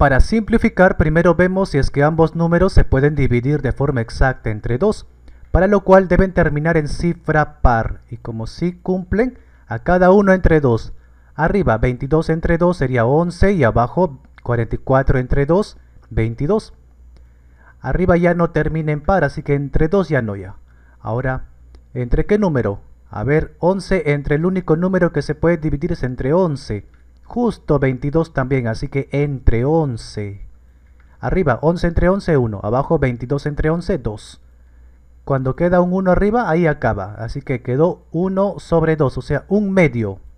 Para simplificar, primero vemos si es que ambos números se pueden dividir de forma exacta entre 2, para lo cual deben terminar en cifra par, y como si sí cumplen, a cada uno entre 2. Arriba 22 entre 2 sería 11 y abajo 44 entre 2, 22. Arriba ya no termina en par, así que entre 2 ya no ya. Ahora, ¿entre qué número? A ver, 11 entre el único número que se puede dividir es entre 11. Justo 22 también, así que entre 11. Arriba 11 entre 11, 1. Abajo 22 entre 11, 2. Cuando queda un 1 arriba, ahí acaba. Así que quedó 1 sobre 2, o sea, un medio.